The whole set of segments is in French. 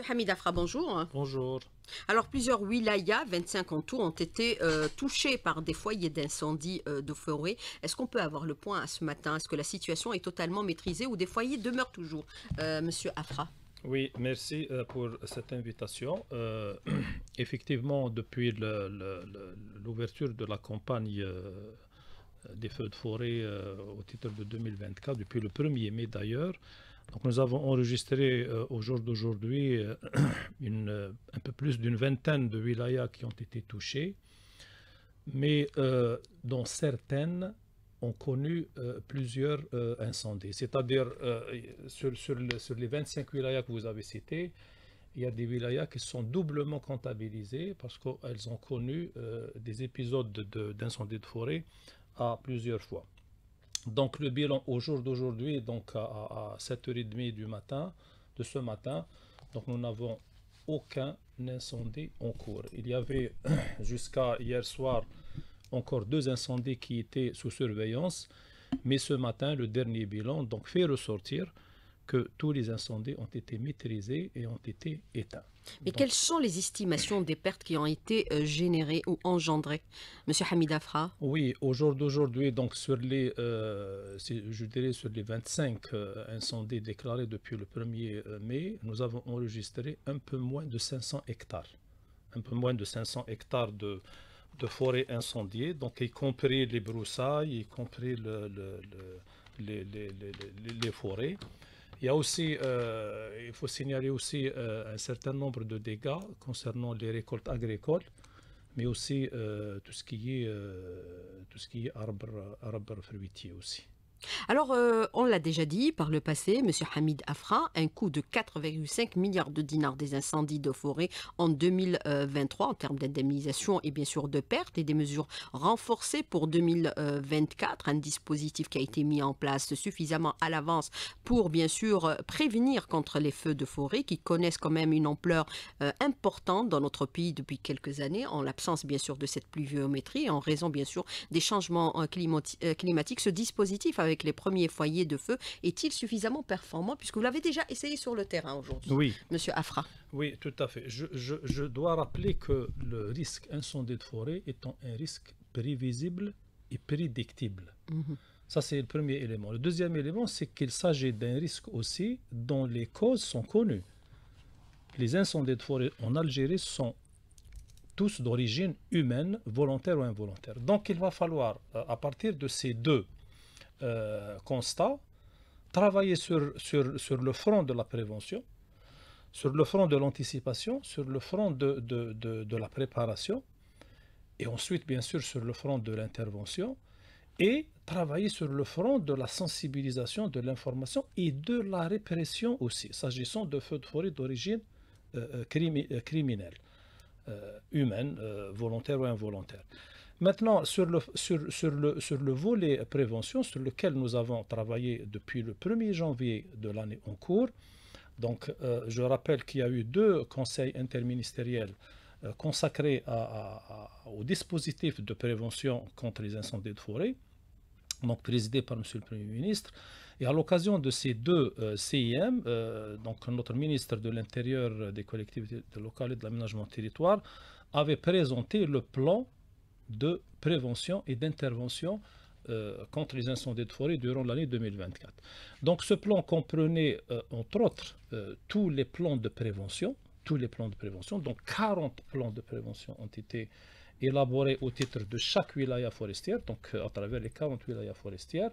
Monsieur Hamid Afra, bonjour. Bonjour. Alors plusieurs wilayas, 25 en tout, ont été touchées touchés par des foyers d'incendie euh, de forêt. Est-ce qu'on peut avoir le point ce matin Est-ce que la situation est totalement maîtrisée ou des foyers demeurent toujours euh, Monsieur Afra oui, merci euh, pour cette invitation. effectivement, depuis l'ouverture de la campagne des feux de forêt au titre de 2024, depuis le 1er mai d'ailleurs, nous avons enregistré euh, au jour d'aujourd'hui euh, euh, un peu plus d'une vingtaine de wilayas qui ont été touchées, mais dont certaines ont connu plusieurs incendies. C'est-à-dire, sur, les 25 wilayas que vous avez cités, il y a des wilayas qui sont doublement comptabilisées parce qu'elles ont connu des épisodes d'incendies de forêt à plusieurs fois. Donc le bilan au jour d'aujourd'hui, donc à, 7h30 du matin, de ce matin, donc nous n'avons aucun incendie en cours. Il y avait jusqu'à hier soir encore deux incendies qui étaient sous surveillance, mais ce matin, le dernier bilan donc fait ressortir que tous les incendies ont été maîtrisés et ont été éteints. Mais quelles sont les estimations des pertes qui ont été euh, générées ou engendrées, Monsieur Hamid Afra Oui, au jour d'aujourd'hui, donc sur les, euh, je dirais sur les 25 euh, incendies déclarés depuis le 1er mai, nous avons enregistré un peu moins de 500 hectares, un peu moins de 500 hectares de forêts incendiées, donc y compris les broussailles, y compris les forêts. Il y a aussi, euh, il faut signaler aussi euh, un certain nombre de dégâts concernant les récoltes agricoles, mais aussi euh, tout ce qui est tout ce qui arbre, arbre fruitier aussi. Alors, euh, on l'a déjà dit par le passé, M. Hamid Afra, un coût de 4,5 milliards de dinars des incendies de forêt en 2023 en termes d'indemnisation et bien sûr de pertes et des mesures renforcées pour 2024, un dispositif qui a été mis en place suffisamment à l'avance pour bien sûr euh, prévenir contre les feux de forêt qui connaissent quand même une ampleur euh, importante dans notre pays depuis quelques années, en l'absence bien sûr de cette pluviométrie, en raison bien sûr des changements climatiques. Ce dispositif avec les premiers foyers de feu est-il suffisamment performant Puisque vous l'avez déjà essayé sur le terrain aujourd'hui, monsieur Afra. Oui, tout à fait. Je, dois rappeler que le risque incendie de forêt étant un risque prévisible et prédictible. Mhm. Ça, c'est le premier élément. Le deuxième élément, c'est qu'il s'agit d'un risque aussi dont les causes sont connues. Les incendies de forêt en Algérie sont tous d'origine humaine, volontaire ou involontaire. Donc, il va falloir, euh, à partir de ces deux euh, constat, travailler sur, sur, le front de la prévention, sur le front de l'anticipation, sur le front de, de, la préparation, et ensuite, bien sûr, sur le front de l'intervention, et travailler sur le front de la sensibilisation, de l'information et de la répression aussi, s'agissant de feux de forêt d'origine euh, euh, criminelle, humaine, volontaire ou involontaire. Maintenant, sur le, sur, sur, le, sur le volet prévention sur lequel nous avons travaillé depuis le 1er janvier de l'année en cours, donc euh, je rappelle qu'il y a eu deux conseils interministériels euh, consacrés au dispositif de prévention contre les incendies de forêt, donc présidé par M. le Premier ministre. Et à l'occasion de ces deux euh, CIM, euh, donc notre ministre de l'Intérieur, des collectivités locales et de l'aménagement territoire avait présenté le plan de prévention et d'intervention euh, contre les incendies de forêt durant l'année 2024. Donc ce plan comprenait, euh, entre autres, euh, tous les plans de prévention, tous les plans de prévention, donc 40 plans de prévention ont été élaborés au titre de chaque wilaya forestière, donc à travers les 40 wilayas forestières.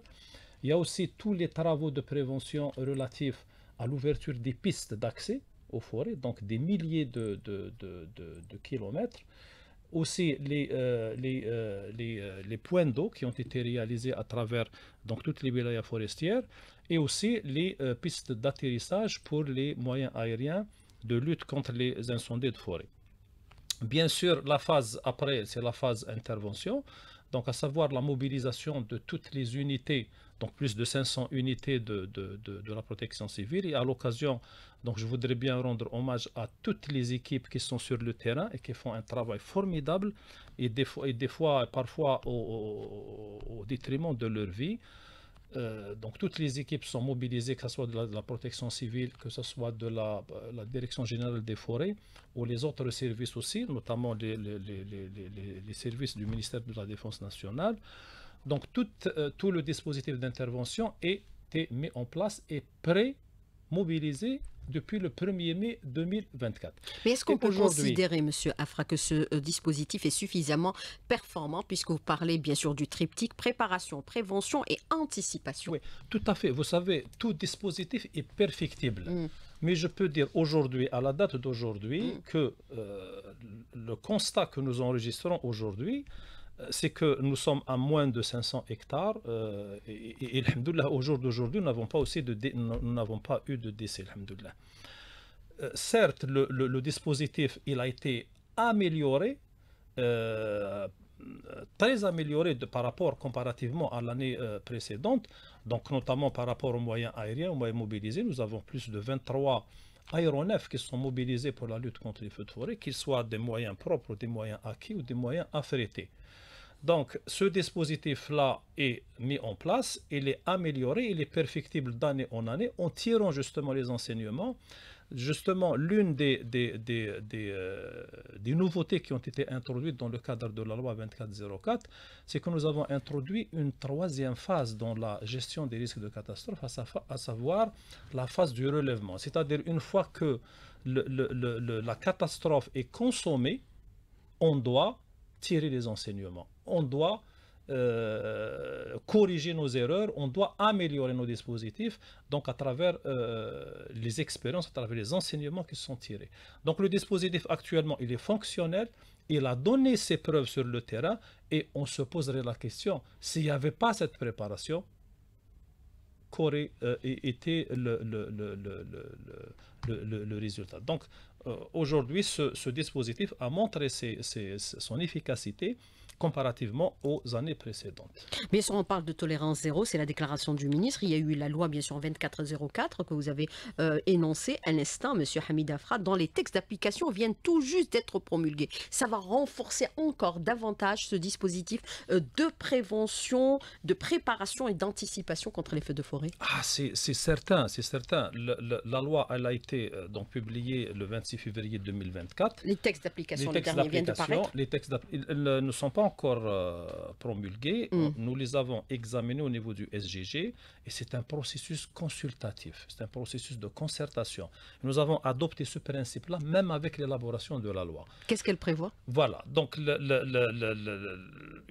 Il y a aussi tous les travaux de prévention relatifs à l'ouverture des pistes d'accès aux forêts, donc des milliers de kilomètres aussi les, euh, euh, euh, les, points d'eau qui ont été réalisés à travers donc, toutes les wilayas forestières et aussi les pistes d'atterrissage pour les moyens aériens de lutte contre les incendies de forêt. Bien sûr, la phase après, c'est la phase intervention, donc à savoir la mobilisation de toutes les unités donc plus de 500 unités de, de, de, la protection civile. Et à l'occasion, donc je voudrais bien rendre hommage à toutes les équipes qui sont sur le terrain et qui font un travail formidable et des fois, et des fois parfois au, au, détriment de leur vie. Euh, donc toutes les équipes sont mobilisées, que ce soit de la, protection civile, que ce soit de la, euh, la, direction générale des forêts ou les autres services aussi, notamment les, les, les, les services du ministère de la Défense nationale. Donc euh, tout, le dispositif d'intervention été mis en place et pré mobilisé depuis le 1er mai 2024. Mais est-ce qu'on peut considérer, Monsieur Afra, que ce euh, dispositif est suffisamment performant, puisque vous parlez bien sûr du triptyque préparation, prévention et anticipation Oui, tout à fait. Vous savez, tout dispositif est perfectible. Mm. Mais je peux dire aujourd'hui, à la date d'aujourd'hui, mm. que euh, le constat que nous enregistrons aujourd'hui, euh, c'est que nous sommes à moins de 500 hectares euh, et, et, et au jour d'aujourd'hui, nous n'avons pas, de n'avons pas eu de décès, euh, certes, le, dispositif, il a été amélioré, très amélioré par rapport comparativement à l'année précédente, donc notamment par rapport aux moyens aériens, aux moyens mobilisés, nous avons plus de 23 aéronefs qui sont mobilisés pour la lutte contre les feux de forêt, qu'ils soient des moyens propres, des moyens acquis ou des moyens affrétés. Donc, ce dispositif-là est mis en place, il est amélioré, il est perfectible d'année en année en tirant justement les enseignements. Justement, l'une des, des, des, des, euh, nouveautés qui ont été introduites dans le cadre de la loi 2404, c'est que nous avons introduit une troisième phase dans la gestion des risques de catastrophe, à savoir la phase du relèvement. C'est-à-dire, une fois que la catastrophe est consommée, on doit tirer des enseignements. On doit euh, corriger nos erreurs, on doit améliorer nos dispositifs, donc à travers euh, les expériences, à travers les enseignements qui sont tirés. Donc le dispositif actuellement, il est fonctionnel, il a donné ses preuves sur le terrain, et on se poserait la question, s'il n'y avait pas cette préparation, qu'aurait euh, été le, résultat. Donc, euh, aujourd'hui, ce, dispositif a montré son efficacité comparativement aux années précédentes. Bien sûr, on parle de tolérance zéro, c'est la déclaration du ministre. Il y a eu la loi, bien sûr, 2404 que vous avez énoncé euh, énoncée à l'instant, Monsieur Hamid Afra, dont les textes d'application viennent tout juste d'être promulgués. Ça va renforcer encore davantage ce dispositif euh, de prévention, de préparation et d'anticipation contre les feux de forêt. Ah, c'est certain, c'est certain. la loi, elle a été euh, donc publiée le 26 février 2024. Les textes d'application, les, derniers viennent de paraître. Les textes ne sont pas encore euh, promulgués. Mm. Euh, nous les avons examinés au niveau du SGG et c'est un processus consultatif, c'est un processus de concertation. Nous avons adopté ce principe-là même avec l'élaboration de la loi. Qu'est-ce qu'elle prévoit Voilà, donc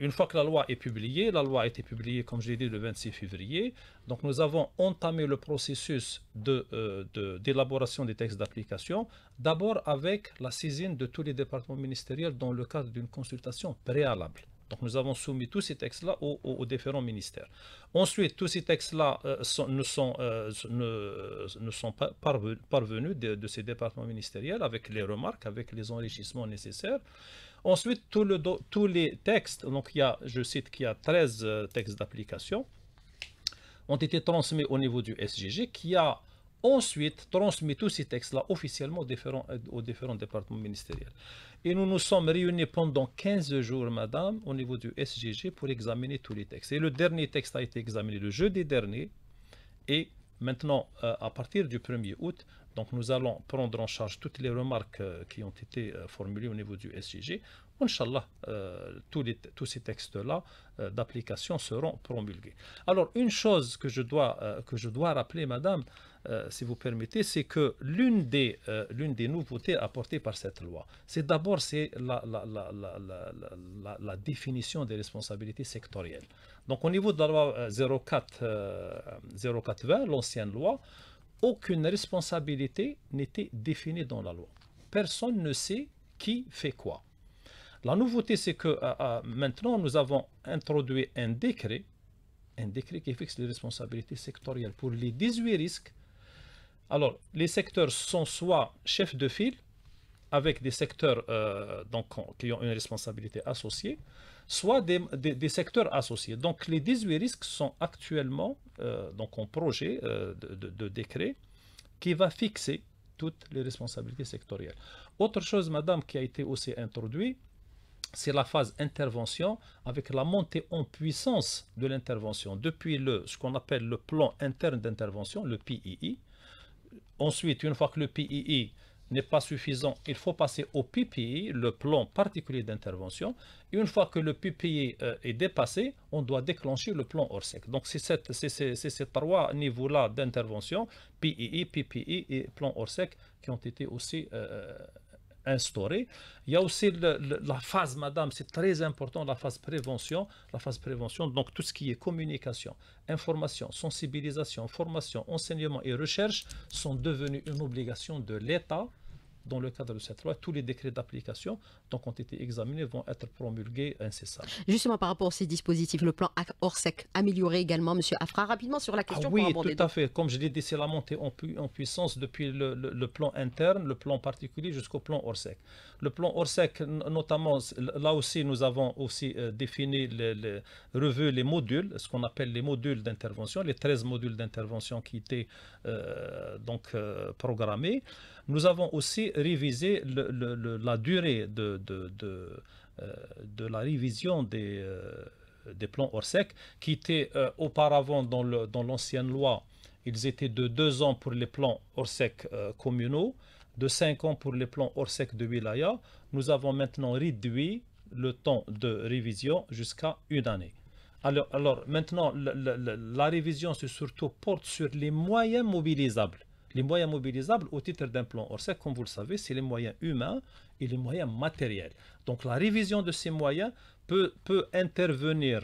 une fois que la loi est publiée, la loi a été publiée comme j'ai dit le 26 février, donc nous avons entamé le processus d'élaboration euh, de, d'élaboration des textes d'application D'abord avec la saisine de tous les départements ministériels dans le cadre d'une consultation préalable. Donc nous avons soumis tous ces textes-là aux, différents ministères. Ensuite, tous ces textes-là ne, euh, sont, ne, sont euh, pas parvenus, de, ces départements ministériels avec les remarques, avec les enrichissements nécessaires. Ensuite, tous les textes, donc il y a, je cite qu'il y a 13 euh, textes d'application, ont été transmis au niveau du SGG qui a ensuite transmis tous ces textes-là officiellement aux différents, euh, aux différents départements ministériels. Et nous nous sommes réunis pendant 15 jours, madame, au niveau du SGG pour examiner tous les textes. Et le dernier texte a été examiné le jeudi dernier. Et maintenant, euh, à partir du 1er août, donc nous allons prendre en charge toutes les remarques euh, qui ont été euh, formulées au niveau du SGG. Inch'Allah, euh, tous, ces textes-là d'application seront promulgués. Alors, une chose que je dois, que je dois rappeler, madame, si vous permettez, c'est que l'une des, l'une des nouveautés apportées par cette loi, c'est d'abord c'est la, la, la, la, définition des responsabilités sectorielles. Donc, au niveau de la loi 04, 0420, l'ancienne loi, aucune responsabilité n'était définie dans la loi. Personne ne sait qui fait quoi. La nouveauté, c'est que euh, euh, maintenant, nous avons introduit un décret, un décret qui fixe les responsabilités sectorielles pour les 18 risques. Alors, les secteurs sont soit chefs de file, avec des secteurs euh, donc, qui ont une responsabilité associée, soit des, secteurs associés. Donc les 18 risques sont actuellement euh, donc un projet euh, de, décret qui va fixer toutes les responsabilités sectorielles. Autre chose, madame, qui a été aussi introduite, c'est la phase intervention avec la montée en puissance de l'intervention depuis le, ce qu'on appelle le plan interne d'intervention, le PII. Ensuite, une fois que le PII n'est pas suffisant, il faut passer au PPI, le plan particulier d'intervention. Une fois que le PPI euh, est dépassé, on doit déclencher le plan sec. Donc, c'est ces trois niveaux-là d'intervention, PII, PPI et plan sec qui ont été aussi euh, euh, instauré. Il y a aussi la phase, madame, c'est très important, la phase prévention. La phase prévention, donc tout ce qui est communication, information, sensibilisation, formation, enseignement et recherche sont devenus une obligation de l'État dans le cadre de cette loi, tous les décrets d'application qui ont été examinés, vont être promulgués incessamment. Justement, par rapport à ces dispositifs, le plan hors Orsec amélioré également, M. Afra, rapidement sur la ah question. oui, tout à fait. Comme je l'ai dit, c'est la montée en, puissance depuis le, plan interne, le plan particulier jusqu'au plan Orsec. Le plan hors sec, notamment, là aussi, nous avons aussi euh, défini, les, revu les modules, ce qu'on appelle les modules d'intervention, les 13 modules d'intervention qui étaient euh, donc euh, programmés. Nous avons aussi révisé la durée de de, euh, de, la révision des, euh, des plans Orsec, qui étaient euh, auparavant dans l'ancienne dans loi, ils étaient de deux ans pour les plans Orsec communaux, de cinq ans pour les plans hors de Wilaya, nous avons maintenant réduit le temps de révision jusqu'à une année. Alors, alors maintenant, la, la révision se surtout porte sur les moyens mobilisables les moyens mobilisables au titre d'un plan ORSEC, comme vous le savez, c'est les moyens humains et les moyens matériels. Donc la révision de ces moyens peut, peut intervenir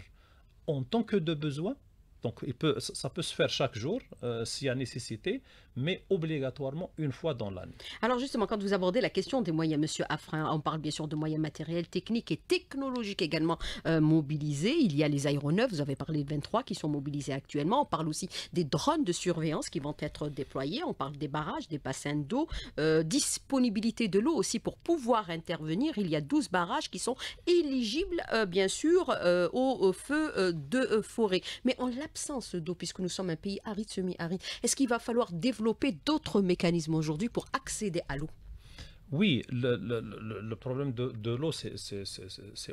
en tant que de besoin, donc il peut, ça peut se faire chaque jour euh, s'il y a nécessité, mais obligatoirement une fois dans l'année. Alors justement, quand vous abordez la question des moyens, M. Afrin, hein, on parle bien sûr de moyens matériels, techniques et technologiques également euh, mobilisés. Il y a les aéronefs, vous avez parlé de 23 qui sont mobilisés actuellement. On parle aussi des drones de surveillance qui vont être déployés. On parle des barrages, des bassins d'eau, euh, disponibilité de l'eau aussi pour pouvoir intervenir. Il y a 12 barrages qui sont éligibles, bien sûr, au, feu de forêt. Mais on l'a d'eau, puisque nous sommes un pays aride, semi-aride, est-ce qu'il va falloir développer d'autres mécanismes aujourd'hui pour accéder à l'eau oui, le, problème de, l'eau, c'est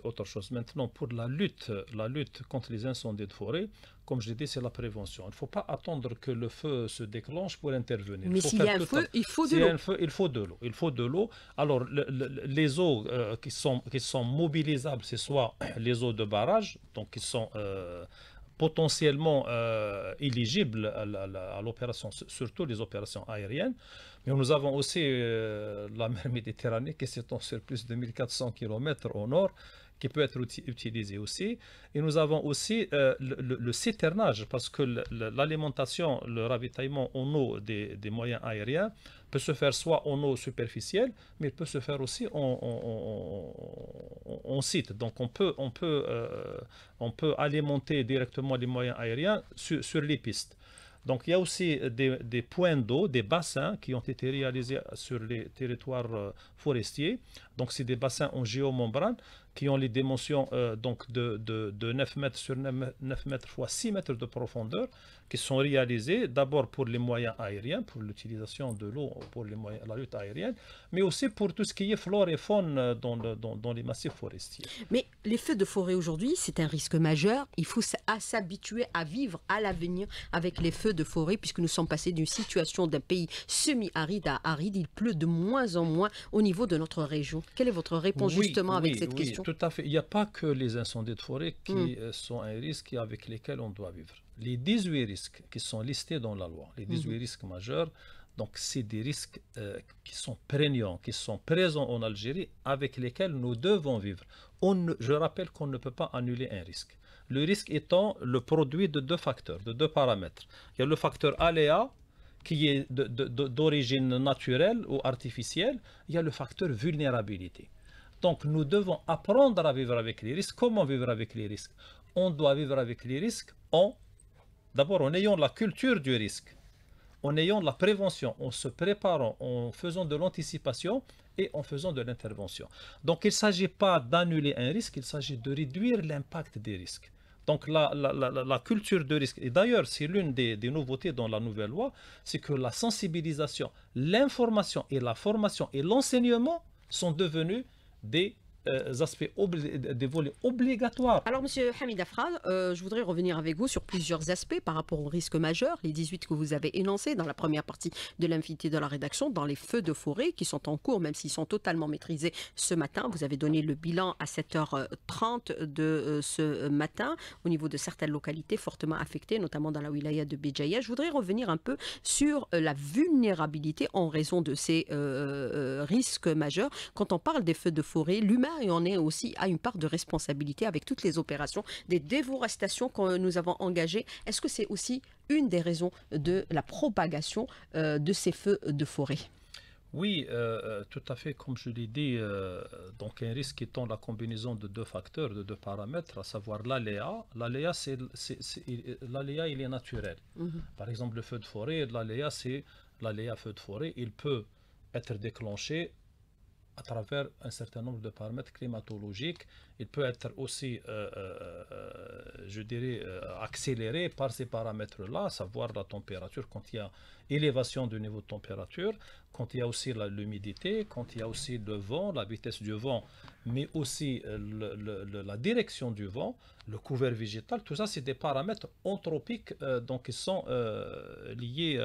autre chose. Maintenant, pour la lutte, la lutte contre les incendies de forêt, comme je l'ai dit, c'est la prévention. Il ne faut pas attendre que le feu se déclenche pour intervenir. Mais s'il y a un feu, il faut de l'eau. il faut de l'eau. Il faut de l'eau. Alors, les eaux euh, qui, sont, qui sont mobilisables, ce soit les eaux de barrage, donc qui sont euh, potentiellement euh, éligibles à, l'opération, surtout les opérations aériennes. Mais nous avons aussi euh, la mer Méditerranée qui s'étend sur plus de 1400 km au nord qui peut être utilisé aussi. Et nous avons aussi euh, le, citernage, parce que l'alimentation, le ravitaillement en eau des, des moyens aériens peut se faire soit en eau superficielle, mais il peut se faire aussi en, site. Donc on peut, on, peut, euh, on peut alimenter directement les moyens aériens sur, les pistes. Donc il y a aussi des points d'eau, des bassins qui ont été réalisés sur les territoires euh, forestiers donc, c'est des bassins en géomembrane qui ont les dimensions euh, donc de, de, 9 mètres sur 9, mètres fois 6 mètres de profondeur qui sont réalisés d'abord pour les moyens aériens, pour l'utilisation de l'eau pour les moyens, la lutte aérienne, mais aussi pour tout ce qui est flore et faune euh, dans, dans les massifs forestiers. Mais les feux de forêt aujourd'hui, c'est un risque majeur. Il faut s'habituer à vivre à l'avenir avec les feux de forêt puisque nous sommes passés d'une situation d'un pays semi-aride à aride. Il pleut de moins en moins au niveau de notre région. Quelle est votre réponse justement avec cette question Oui, tout à fait. Il n'y a pas que les incendies de forêt qui hmm. euh, sont un risque et avec lesquels on doit vivre. Les 18 risques qui sont listés dans la loi, les 18 hmm. risques majeurs, donc c'est des risques euh, qui sont prégnants, qui sont présents en Algérie, avec lesquels nous devons vivre. On ne, je rappelle qu'on ne peut pas annuler un risque. Le risque étant le produit de deux facteurs, de deux paramètres. Il y a le facteur aléa qui est d'origine naturelle ou artificielle, il y a le facteur vulnérabilité. Donc nous devons apprendre à vivre avec les risques. Comment vivre avec les risques On doit vivre avec les risques en, d'abord en ayant la culture du risque, en ayant la prévention, en se préparant, en faisant de l'anticipation et en faisant de l'intervention. Donc il ne s'agit pas d'annuler un risque, il s'agit de réduire l'impact des risques. Donc la, culture de risque, et d'ailleurs c'est l'une des, nouveautés dans la nouvelle loi, c'est que la sensibilisation, l'information et la formation et l'enseignement sont devenus des euh, euh, aspects des volets obligatoires. Alors, Monsieur Hamid Afra, euh, je voudrais revenir avec vous sur plusieurs aspects par rapport aux risques majeurs, les 18 que vous avez énoncés dans la première partie de l'infinité de la rédaction, dans les feux de forêt qui sont en cours, même s'ils sont totalement maîtrisés ce matin. Vous avez donné le bilan à 7h30 de ce matin au niveau de certaines localités fortement affectées, notamment dans la wilaya de Béjaïa. Je voudrais revenir un peu sur la vulnérabilité en raison de ces risques majeurs. Quand on parle des feux de forêt, l'humain et on est aussi à une part de responsabilité avec toutes les opérations des dévorestations que nous avons engagées. Est-ce que c'est aussi une des raisons de la propagation euh, de ces feux de forêt oui, euh, euh, tout à fait, comme je l'ai dit, donc un risque étant la combinaison de deux facteurs, de deux paramètres, à savoir l'aléa. L'aléa, c'est, l'aléa, il est naturel. Mhm. Par exemple, le feu de forêt, l'aléa, c'est l'aléa feu de forêt, il peut être déclenché à travers un certain nombre de paramètres climatologiques il peut être aussi, euh, euh, euh, je dirais, accéléré par ces paramètres-là, à savoir la température, quand il y a élévation du niveau de température, quand il y a aussi l'humidité, quand il y a aussi le vent, la vitesse du vent, mais aussi la direction du vent, le couvert végétal, tout ça, c'est des paramètres anthropiques donc, ils sont liés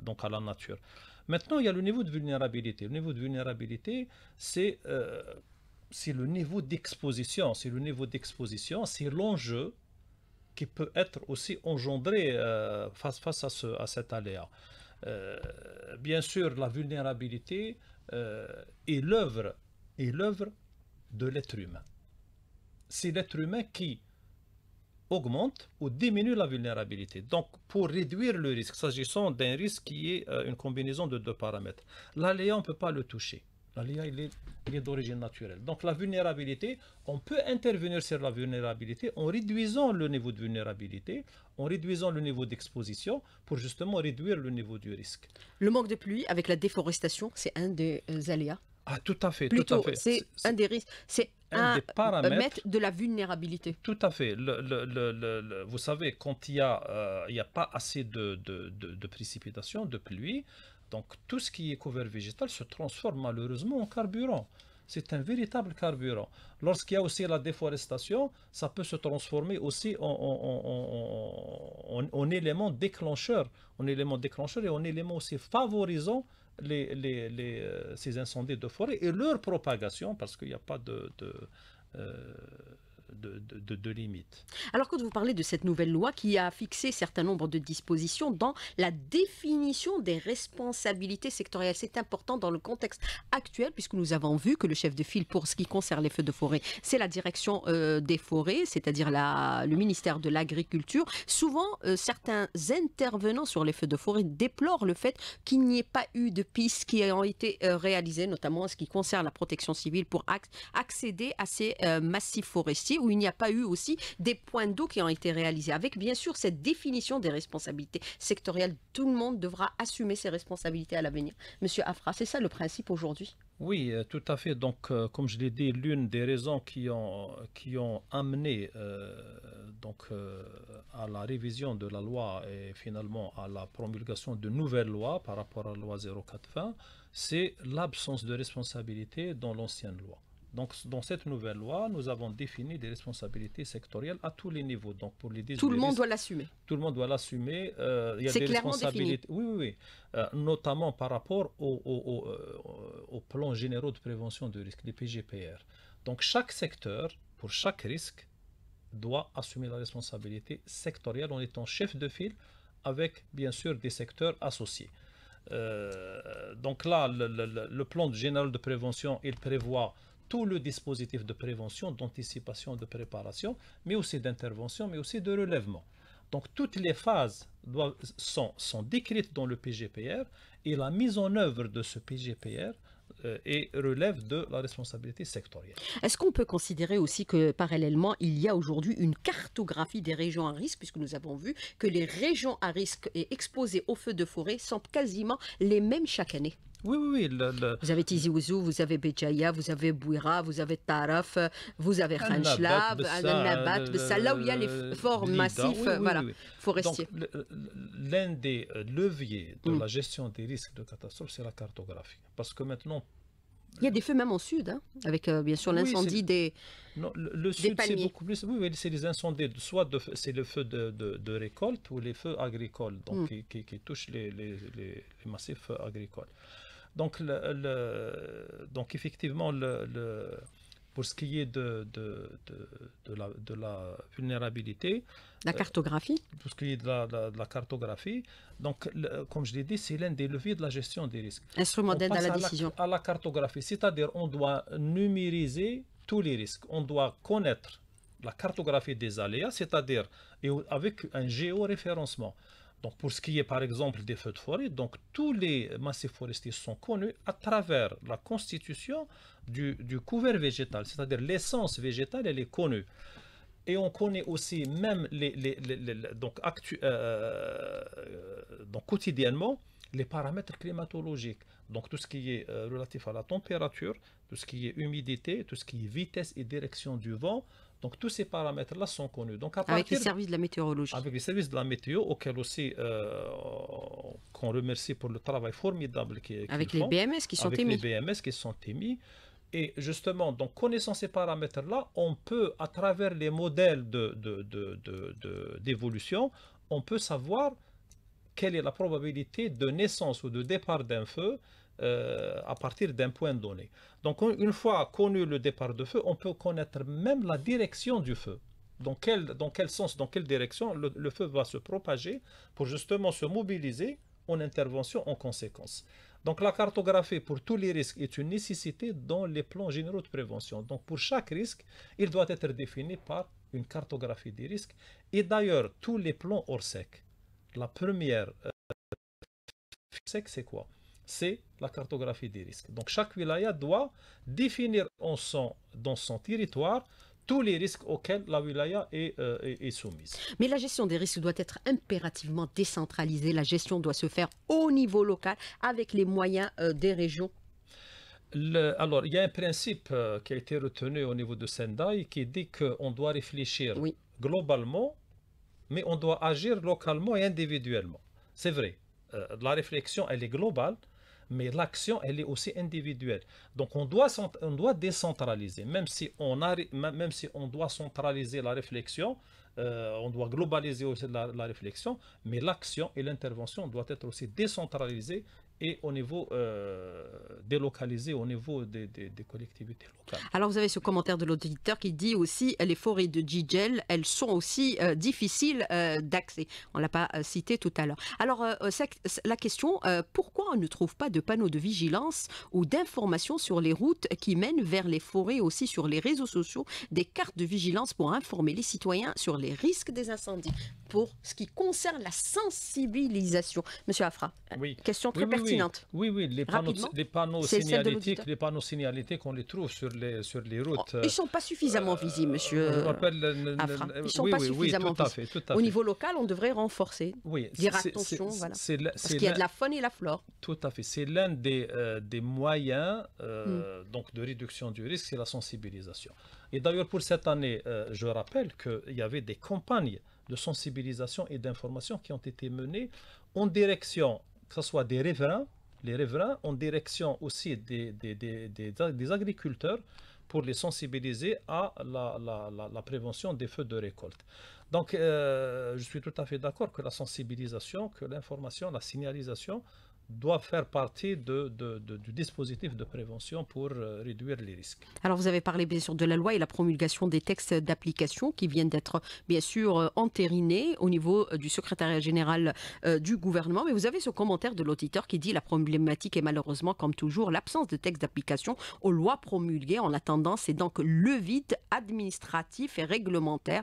donc, à la nature. Maintenant, il y a le niveau de vulnérabilité. Le niveau de vulnérabilité, c'est c'est le niveau d'exposition, c'est le niveau d'exposition, c'est l'enjeu qui peut être aussi engendré euh, face, à, à cet aléa. Euh, bien sûr, la vulnérabilité euh, est l'œuvre est l'œuvre de l'être humain. C'est l'être humain qui augmente ou diminue la vulnérabilité. Donc, pour réduire le risque, s'agissant d'un risque qui est une combinaison de deux paramètres, l'aléa, on ne peut pas le toucher. L'aléa, il est, d'origine naturelle. Donc la vulnérabilité, on peut intervenir sur la vulnérabilité en réduisant le niveau de vulnérabilité, en réduisant le niveau d'exposition pour justement réduire le niveau du risque. Le manque de pluie avec la déforestation, c'est un des euh, aléas ah, tout à fait, tout à fait. C'est un des risques, c'est un, un paramètres de la vulnérabilité. Tout à fait. vous savez, quand il n'y a, euh, a, pas assez de, de, de, de précipitations, de pluie, donc tout ce qui est couvert végétal se transforme malheureusement en carburant. C'est un véritable carburant. Lorsqu'il y a aussi la déforestation, ça peut se transformer aussi en, élément déclencheur, en élément déclencheur et en élément aussi favorisant euh, ces incendies de forêt et leur propagation, parce qu'il n'y a pas de, euh, de, limites. Alors quand vous parlez de cette nouvelle loi qui a fixé certain nombre de dispositions dans la définition des responsabilités sectorielles, c'est important dans le contexte actuel puisque nous avons vu que le chef de file pour ce qui concerne les feux de forêt, c'est la direction euh, des forêts, c'est-à-dire le ministère de l'Agriculture. Souvent, euh, certains intervenants sur les feux de forêt déplorent le fait qu'il n'y ait pas eu de pistes qui aient été euh, réalisées, notamment en ce qui concerne la protection civile pour accéder à ces massifs forestiers où il n'y a pas eu aussi des points d'eau qui ont été réalisés, avec bien sûr cette définition des responsabilités sectorielles. Tout le monde devra assumer ses responsabilités à l'avenir. Monsieur Afra, c'est ça le principe aujourd'hui oui, euh, tout à fait. Donc, euh, comme je l'ai dit, l'une des raisons qui ont, amené euh, donc, à la révision de la loi et finalement à la promulgation de nouvelles lois par rapport à la loi 0420, c'est l'absence de responsabilité dans l'ancienne loi. Donc, dans cette nouvelle loi, nous avons défini des responsabilités sectorielles à tous les niveaux. Donc, pour les tout le monde doit l'assumer. Tout le monde doit l'assumer. Euh, il y a des responsabilités. Oui, oui, oui. Euh, notamment par rapport au, euh, plan au généraux de prévention de risque, les PGPR. Donc, chaque secteur, pour chaque risque, doit assumer la responsabilité sectorielle en étant chef de file avec, bien sûr, des secteurs associés. donc là, le, le plan général de prévention, il prévoit tout le dispositif de prévention, d'anticipation, de préparation, mais aussi d'intervention, mais aussi de relèvement. Donc toutes les phases sont, décrites dans le PGPR et la mise en œuvre de ce PGPR euh, relève de la responsabilité sectorielle. Est-ce qu'on peut considérer aussi que parallèlement, il y a aujourd'hui une cartographie des régions à risque, puisque nous avons vu que les régions à risque et exposées aux feux de forêt sont quasiment les mêmes chaque année oui, oui, oui. Vous avez Tizi Ouzou, vous avez Béjaïa, vous avez Bouira, vous avez Taraf, vous avez Khanchla, Nabat, là où il y a les forts massifs voilà, forestiers. L'un des euh, leviers de mm. la gestion des risques de catastrophe, c'est la cartographie. Parce que maintenant, il y a des feux même au sud, hein, avec euh, bien sûr l'incendie des non, le, sud, c'est beaucoup plus. Oui, c'est les incendies, soit c'est le feu de, récolte ou les feux agricoles, donc mm. qui, touchent les, les massifs agricoles. Donc, le, donc effectivement, le, pour ce qui est de, de, la, vulnérabilité. La euh, cartographie Pour ce qui est de la, cartographie. Donc, comme je l'ai dit, c'est l'un des leviers de la gestion des risques. Instrument d'aide à la décision. À la cartographie, c'est-à-dire on doit numériser tous les risques. On doit connaître la cartographie des aléas, c'est-à-dire avec un géoréférencement. Donc pour ce qui est par exemple des feux de forêt, donc tous les massifs forestiers sont connus à travers la constitution du, couvert végétal, c'est-à-dire l'essence végétale, elle est connue. Et on connaît aussi même les, donc, euh, euh, donc quotidiennement les paramètres climatologiques. Donc tout ce qui est euh, relatif à la température, tout ce qui est humidité, tout ce qui est vitesse et direction du vent, donc tous ces paramètres-là sont connus. Donc, avec les services de la météorologie. Avec les services de la météo, auxquels aussi euh, qu'on remercie pour le travail formidable qu'ils avec Les BMS qui sont avec émis. les BMS qui sont émis. Et justement, donc connaissant ces paramètres-là, on peut, à travers les modèles d'évolution, de, on peut savoir quelle est la probabilité de naissance ou de départ d'un feu euh, à partir d'un point donné. Donc une fois connu le départ de feu, on peut connaître même la direction du feu. Dans quel, dans quel sens, dans quelle direction le, feu va se propager pour justement se mobiliser en intervention en conséquence. Donc la cartographie pour tous les risques est une nécessité dans les plans généraux de prévention. Donc pour chaque risque, il doit être défini par une cartographie des risques. Et d'ailleurs, tous les plans hors sec. La première euh, sec, c'est quoi c'est la cartographie des risques. Donc chaque wilaya doit définir son, dans son territoire tous les risques auxquels la wilaya euh, est, soumise. Mais la gestion des risques doit être impérativement décentralisée. La gestion doit se faire au niveau local avec les moyens euh, des régions. alors, il y a un principe euh, qui a été retenu au niveau de Sendai qui dit qu'on doit réfléchir globalement, mais on doit agir localement et individuellement. C'est vrai, la réflexion, elle est globale, mais l'action, elle est aussi individuelle. Donc on doit, on doit décentraliser, même si on, même si on doit centraliser la réflexion, euh, on doit globaliser aussi la réflexion, mais l'action et l'intervention doivent être aussi décentralisées et au niveau euh, délocalisé, au niveau des, collectivités locales. Alors vous avez ce commentaire de l'auditeur qui dit aussi les forêts de Gigel, elles sont aussi euh, difficiles euh, d'accès. On ne l'a pas cité tout à l'heure. Alors la question, pourquoi on ne trouve pas de panneaux de vigilance ou d'informations sur les routes qui mènent vers les forêts, aussi sur les réseaux sociaux, des cartes de vigilance pour informer les citoyens sur les risques des incendies pour ce qui concerne la sensibilisation Monsieur Afra, oui. question très pertinente. Oui, oui, les, panneaux, les signalétiques, les panneaux signalétiques, on les trouve sur les, sur les oh, routes. Ils ne sont pas suffisamment euh, visibles, monsieur. Afra. Ils sont oui, pas oui, suffisamment tout à fait, visibles. Au niveau local, on devrait renforcer. Oui, dire attention, voilà. La, Parce qu'il y a de la faune et la flore. Tout à fait. C'est l'un des, euh, des moyens euh, hmm. donc de réduction du risque, c'est la sensibilisation. Et d'ailleurs, pour cette année, je rappelle qu'il y avait des campagnes de sensibilisation et d'information qui ont été menées en direction que ce soit des riverains, les riverains en direction aussi des, des, agriculteurs pour les sensibiliser à la, prévention des feux de récolte. Donc, euh, je suis tout à fait d'accord que la sensibilisation, que l'information, la signalisation doit faire partie de, du dispositif de prévention pour euh, réduire les risques. Alors vous avez parlé bien sûr de la loi et la promulgation des textes d'application qui viennent d'être bien sûr euh, entérinés au niveau euh, du secrétariat général du gouvernement, mais vous avez ce commentaire de l'auditeur qui dit la problématique est malheureusement comme toujours l'absence de textes d'application aux lois promulguées en attendant c'est donc le vide administratif et réglementaire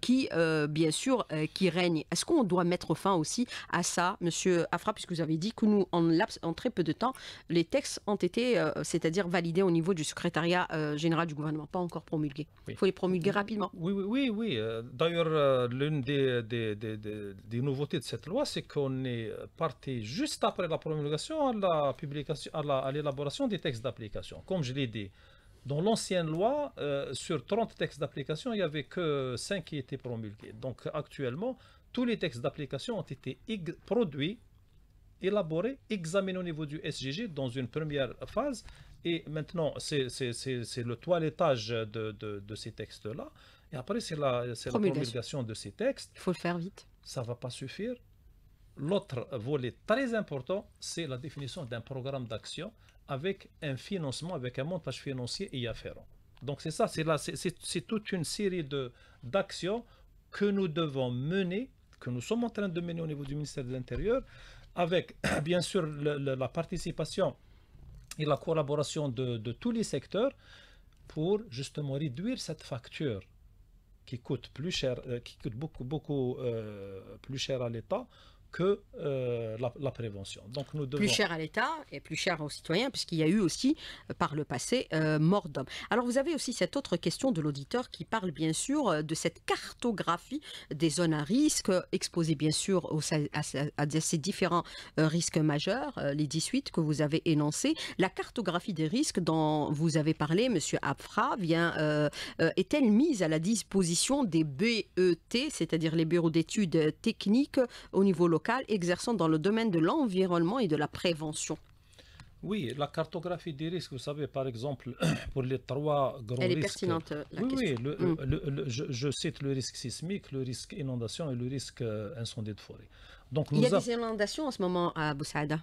qui bien sûr qui règne. Est-ce qu'on doit mettre fin aussi à ça, Monsieur Afra, puisque vous avez dit que nous, en, très peu de temps, les textes ont été, euh, c'est-à-dire validés au niveau du secrétariat euh, général du gouvernement, pas encore promulgués. Il faut les promulguer rapidement. Oui, oui, oui. Euh, d'ailleurs, l'une des, des, des, des, nouveautés de cette loi, c'est qu'on est parti juste après la promulgation à la publication, à l'élaboration des textes d'application. Comme je l'ai dit, dans l'ancienne loi, sur 30 textes d'application, il n'y avait que 5 qui étaient promulgués. Donc actuellement, tous les textes d'application ont été produits élaboré, examiné au niveau du SGG dans une première phase. Et maintenant, c'est le toilettage de, de, ces textes-là. Et après, c'est la, la, promulgation de ces textes. Il faut le faire vite. Ça ne va pas suffire. L'autre volet très important, c'est la définition d'un programme d'action avec un financement, avec un montage financier et afférent. Donc c'est ça, c'est toute une série d'actions que nous devons mener, que nous sommes en train de mener au niveau du ministère de l'Intérieur, avec bien sûr la participation et la collaboration de, tous les secteurs pour justement réduire cette facture qui coûte plus cher, euh, qui coûte beaucoup, beaucoup euh, plus cher à l'État que euh, la, prévention. Donc nous devons... Plus cher à l'État et plus cher aux citoyens, puisqu'il y a eu aussi, euh, par le passé, euh, mort d'hommes. Alors vous avez aussi cette autre question de l'auditeur qui parle bien sûr de cette cartographie des zones à risque, exposées bien sûr à, ces différents risques majeurs, les 18 que vous avez énoncés. La cartographie des risques dont vous avez parlé, M. Abfra, vient est-elle mise à la disposition des BET, c'est-à-dire les bureaux d'études techniques au niveau local exerçant dans le domaine de l'environnement et de la prévention. Oui, la cartographie des risques, vous savez, par exemple, pour les trois grands risques. est pertinente, euh, oui, Oui, mm. je, cite le risque sismique, le risque inondation et le risque euh, incendie de forêt. Donc, Il y a, des inondations en ce moment à Boussaida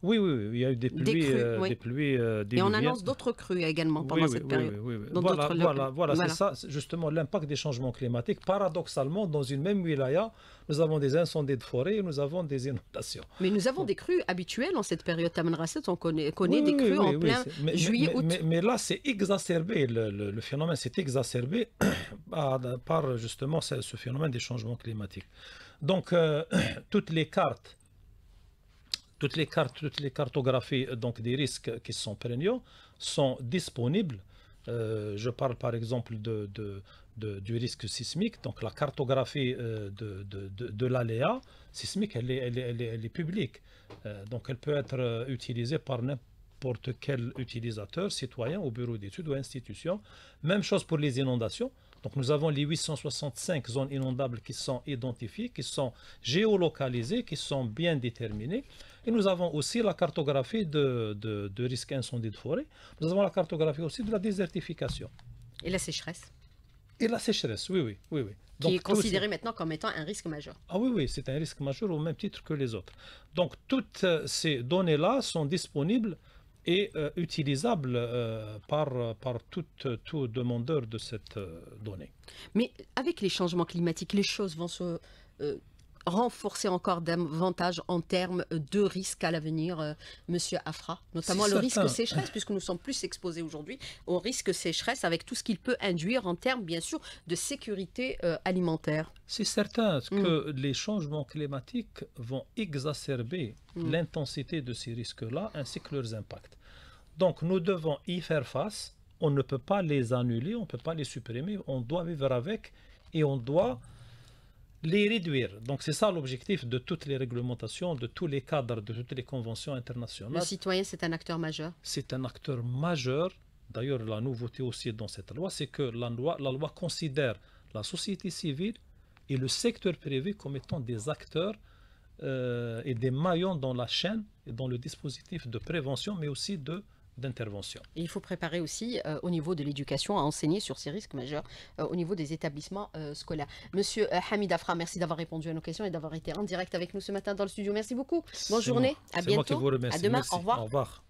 oui, oui, il y a eu des pluies. Euh, des euh, et on annonce d'autres crues également pendant cette période. Voilà, voilà, voilà, voilà. c'est ça, justement, l'impact des changements climatiques. Paradoxalement, dans une même wilaya, nous avons des incendies de forêt et nous avons des inondations. Mais nous avons des crues habituelles en cette période. Rasset, on connaît, des crues en plein juillet, août. Mais, là, c'est exacerbé, le, phénomène s'est exacerbé par, justement ce, phénomène des changements climatiques. Donc, euh, toutes les cartes toutes les cartes, toutes les cartographies euh, donc des risques qui sont prégnants sont disponibles. Euh, je parle par exemple de, du risque sismique, donc la cartographie euh, de, l'aléa sismique, elle est, elle est, publique. donc elle peut être utilisée par n'importe quel utilisateur, citoyen, au bureau d'études ou institution. Même chose pour les inondations. Donc nous avons les 865 zones inondables qui sont identifiées, qui sont géolocalisées, qui sont bien déterminées. Et nous avons aussi la cartographie de, de, de risque incendie de forêt. Nous avons la cartographie aussi de la désertification. Et la sécheresse Et la sécheresse, oui, oui, oui, qui est considéré maintenant comme étant un risque majeur. Ah oui, oui, c'est un risque majeur au même titre que les autres. Donc toutes euh, ces données-là sont disponibles et euh, utilisable euh, par, par tout, tout, demandeur de cette euh, donnée. Mais avec les changements climatiques, les choses vont se renforcer encore davantage en termes de risques à l'avenir, M. Monsieur Afra, notamment le risque sécheresse, puisque nous sommes plus exposés aujourd'hui au risque sécheresse avec tout ce qu'il peut induire en termes, bien sûr, de sécurité alimentaire. C'est certain mm. que les changements climatiques vont exacerber mm. l'intensité de ces risques-là ainsi que leurs impacts. Donc nous devons y faire face. On ne peut pas les annuler, on ne peut pas les supprimer. On doit vivre avec et on doit les réduire. Donc c'est ça l'objectif de toutes les réglementations, de tous les cadres, de toutes les conventions internationales. Le citoyen, c'est un acteur majeur. C'est un acteur majeur. D'ailleurs, la nouveauté aussi dans cette loi, c'est que la loi, considère la société civile et le secteur privé comme étant des acteurs euh, et des maillons dans la chaîne et dans le dispositif de prévention, mais aussi de d'intervention. Il faut préparer aussi euh, au niveau de l'éducation à enseigner sur ces risques majeurs euh, au niveau des établissements euh, scolaires. Monsieur Hamid Afra, merci d'avoir répondu à nos questions et d'avoir été en direct avec nous ce matin dans le studio. Merci beaucoup. Bonne journée. À bientôt. à demain. Au revoir.